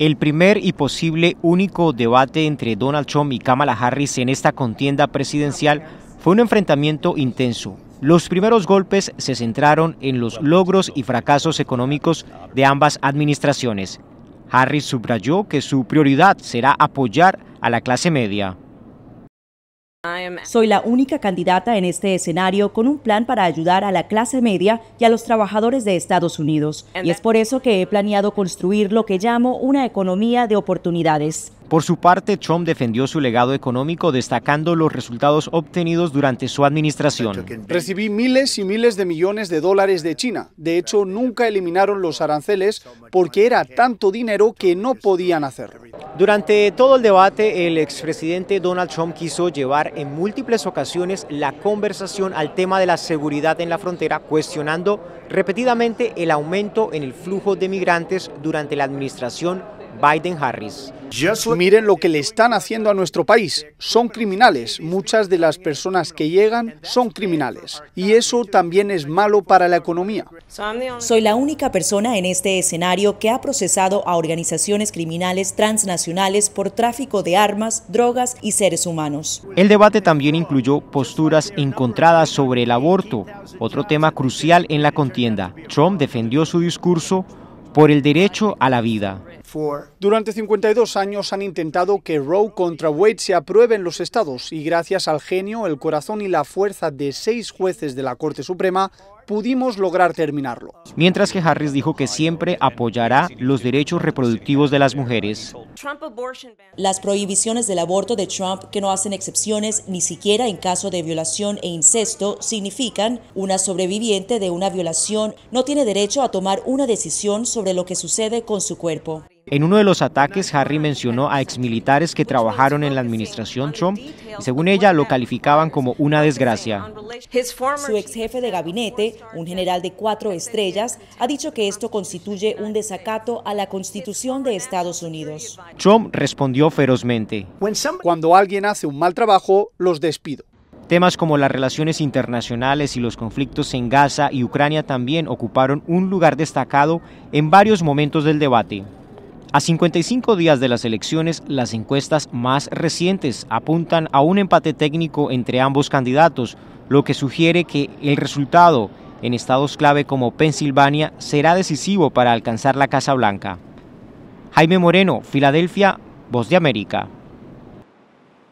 El primer y posible único debate entre Donald Trump y Kamala Harris en esta contienda presidencial fue un enfrentamiento intenso. Los primeros golpes se centraron en los logros y fracasos económicos de ambas administraciones. Harris subrayó que su prioridad será apoyar a la clase media. Soy la única candidata en este escenario con un plan para ayudar a la clase media y a los trabajadores de Estados Unidos. Y es por eso que he planeado construir lo que llamo una economía de oportunidades. Por su parte, Trump defendió su legado económico destacando los resultados obtenidos durante su administración. Recibí miles y miles de millones de dólares de China. De hecho, nunca eliminaron los aranceles porque era tanto dinero que no podían hacerlo. Durante todo el debate, el expresidente Donald Trump quiso llevar en múltiples ocasiones la conversación al tema de la seguridad en la frontera, cuestionando repetidamente el aumento en el flujo de migrantes durante la administración Biden-Harris. Miren lo que le están haciendo a nuestro país. Son criminales. Muchas de las personas que llegan son criminales. Y eso también es malo para la economía. Soy la única persona en este escenario que ha procesado a organizaciones criminales transnacionales por tráfico de armas, drogas y seres humanos. El debate también incluyó posturas encontradas sobre el aborto, otro tema crucial en la contienda. Trump defendió su discurso por el derecho a la vida. Durante 52 años han intentado que Roe contra Wade se apruebe en los estados y gracias al genio, el corazón y la fuerza de seis jueces de la Corte Suprema pudimos lograr terminarlo. Mientras que Harris dijo que siempre apoyará los derechos reproductivos de las mujeres. Las prohibiciones del aborto de Trump, que no hacen excepciones ni siquiera en caso de violación e incesto, significan una sobreviviente de una violación no tiene derecho a tomar una decisión sobre lo que sucede con su cuerpo. En uno de los ataques, Harry mencionó a exmilitares que trabajaron en la administración Trump y según ella lo calificaban como una desgracia. Su ex jefe de gabinete, un general de cuatro estrellas, ha dicho que esto constituye un desacato a la Constitución de Estados Unidos. Trump respondió ferozmente. Cuando alguien hace un mal trabajo, los despido. Temas como las relaciones internacionales y los conflictos en Gaza y Ucrania también ocuparon un lugar destacado en varios momentos del debate. A 55 días de las elecciones, las encuestas más recientes apuntan a un empate técnico entre ambos candidatos, lo que sugiere que el resultado en estados clave como Pensilvania será decisivo para alcanzar la Casa Blanca. Jaime Moreno, Filadelfia, Voz de América.